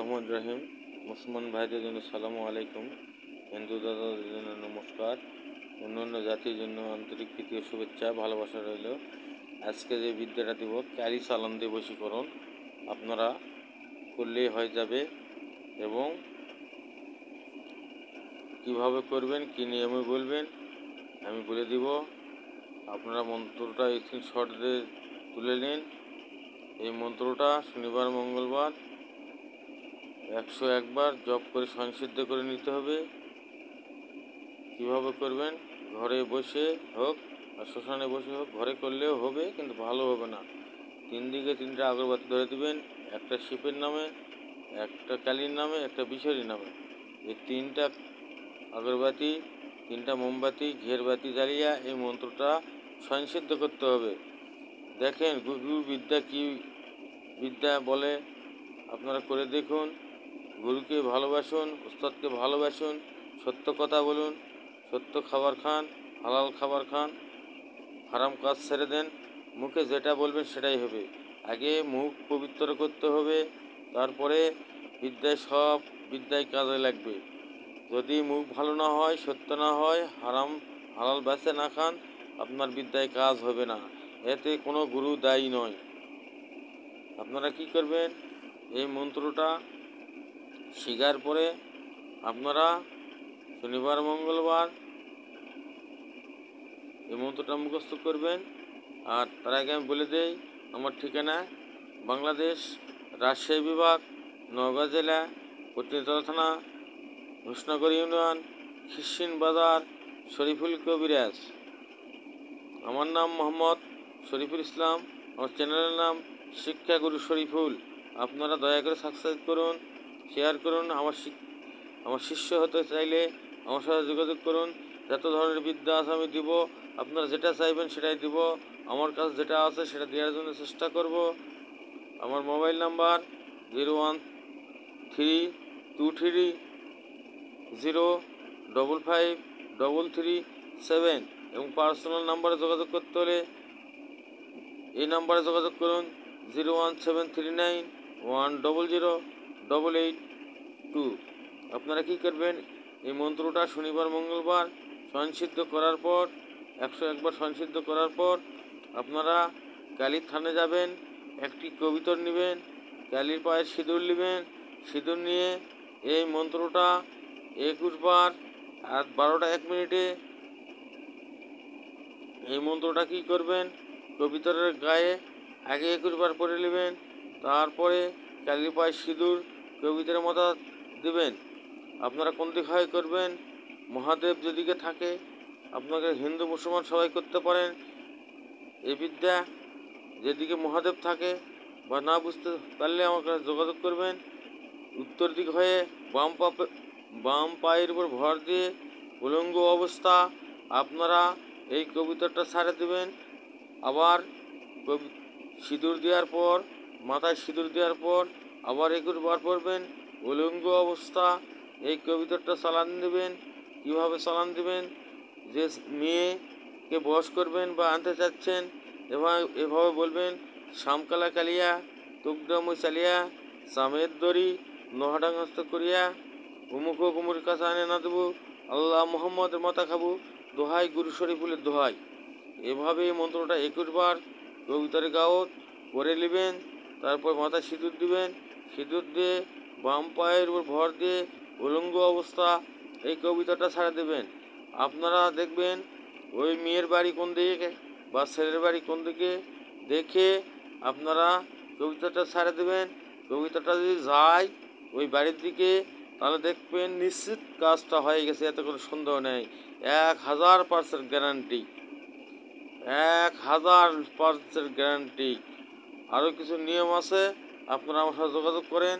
রহমান রহিম মুসলমান ভাইদের জন্য সালামু আলাইকুম হিন্দু দাদাদের জন্য নমস্কার অন্যান্য জাতির জন্য আন্তরিক প্রীতি শুভেচ্ছা ভালোবাসা রইল আজকে যে বিদ্যাটা দিব ক্যারি সালাম দিয়ে আপনারা করলেই হয়ে যাবে এবং কিভাবে করবেন কী নিয়মে বলবেন আমি বলে দিব আপনারা মন্ত্রটা স্ক্রিনশট দিয়ে তুলে নিন এই মন্ত্রটা শনিবার মঙ্গলবার একশো একবার জব করে সংসিদ্ধ করে নিতে হবে কিভাবে করবেন ঘরে বসে হোক আর শ্মশানে বসে হোক ঘরে করলেও হবে কিন্তু ভালো হবে না তিন দিকে তিনটা আগরবাতি ধরে দেবেন একটা শিপের নামে একটা কালির নামে একটা বিষের নামে এই তিনটা আগরবাতি তিনটা মোমবাতি ঘেরবাতি দাঁড়িয়ে এই মন্ত্রটা সংসিদ্ধ করতে হবে দেখেন গুরু বিদ্যা কী বিদ্যা বলে আপনারা করে দেখুন গুরুকে ভালোবাসুন উস্তাদকে ভালোবাসুন সত্য কথা বলুন সত্য খাবার খান হালাল খাবার খান হারাম কাজ ছেড়ে দেন মুখে যেটা বলবেন সেটাই হবে আগে মুখ পবিত্র করতে হবে তারপরে বিদ্যায় সব বিদ্যায় কাজে লাগবে যদি মুখ ভালো না হয় সত্য না হয় হারাম হালাল বেছে না খান আপনার বিদ্যায় কাজ হবে না এতে কোনো গুরু দায়ী নয় আপনারা কি করবেন এই মন্ত্রটা শিকার পরে আপনারা শনিবার মঙ্গলবার এই মন্ত্রটা মুখস্থ করবেন আর তার আগে আমি বলে দেই আমার ঠিকানা বাংলাদেশ রাজশাহী বিভাগ নওগাঁ জেলা পত্নীতলা থানা হোসনগর ইউনিয়ন খিসিন বাজার শরীফুল কবিরাজ আমার নাম মোহাম্মদ শরীফুল ইসলাম আমার চ্যানেলের নাম শিক্ষাগুরু শরীফুল আপনারা দয়া করে সাবস্ক্রাইব করুন শেয়ার করুন আমার আমার শিষ্য হতে চাইলে আমার সাথে যোগাযোগ করুন যত ধরনের বিদ্যা আছে আমি দিব আপনারা যেটা চাইবেন সেটাই দিব আমার কাছে যেটা আছে সেটা দেওয়ার জন্য চেষ্টা করব আমার mobile number zero one three two three zero double five double three seven এবং পার্সোনাল নাম্বারে যোগাযোগ করতে হলে এই নাম্বারে যোগাযোগ করুন zero one seven three nine one double zero double eight two আপনারা কী করবেন এই মন্ত্রটা শনিবার মঙ্গলবার সংসিদ্ধ করার পর একশো একবার সংসিদ্ধ করার পর আপনারা কালির থানে যাবেন একটি কবিতর নেবেন কালির পায়ের সিঁদুর নেবেন সিঁদুর নিয়ে এই মন্ত্রটা একুশ বার আর বারোটা এক মিনিটে এই মন্ত্রটা কি করবেন কবিতরের গায়ে আগে একুশ বার পরে নেবেন তারপরে কালির পায়ের সিঁদুর কবিতার মতা দেবেন আপনারা কোন দিক হয় করবেন মহাদেব যেদিকে থাকে আপনাকে হিন্দু মুসলমান সবাই করতে পারেন এই বিদ্যা যেদিকে মহাদেব থাকে বা না বুঝতে পারলে আমার কাছে যোগাযোগ করবেন উত্তর দিক হয়ে বাম পাপে বাম পায়ের উপর ভর দিয়ে উলঙ্গ অবস্থা আপনারা এই কবিতাটা ছাড়ে দেবেন আবার সিঁদুর দেওয়ার পর মাথায় সিঁদুর দেওয়ার পর আবার একুশ বার পড়বেন উলঙ্গ অবস্থা এই কবিতাটা চালান দেবেন কীভাবে চালান দেবেন যে মেয়েকে বস করবেন বা আনতে চাচ্ছেন এভাবে এভাবে বলবেন শামকালা কালিয়া তুকদমু চালিয়া সামের দড়ি নহডাঙ্গস্ত করিয়া উমুক কুমুর কাছে আনে না দেবো আল্লাহ মোহাম্মদের মাথা খাবো দোহাই গুরু শরীফুলের দোহাই এভাবে মন্ত্রটা একুশবার কবিতার গাওত করে নেবেন তারপর মাথা সিঁদুর দিবেন সিঁদুর দিয়ে বাম পায়ের উপর ভর দিয়ে উলঙ্গ অবস্থা এই কবিতাটা ছাড়া দেবেন আপনারা দেখবেন ওই মেয়ের বাড়ি কোন দিকে বা ছেলের বাড়ি কোন দিকে দেখে আপনারা কবিতাটা ছাড়া দেবেন কবিতাটা যদি যায় ওই বাড়ির দিকে তাহলে দেখবেন নিশ্চিত কাজটা হয়ে গেছে এত কোনো সন্দেহ নেই এক হাজার পার্সেন্ট গ্যারান্টি এক হাজার পার্সেন্ট গ্যারান্টি আরও কিছু নিয়ম আছে আপনারা আমার সাথে যোগাযোগ করেন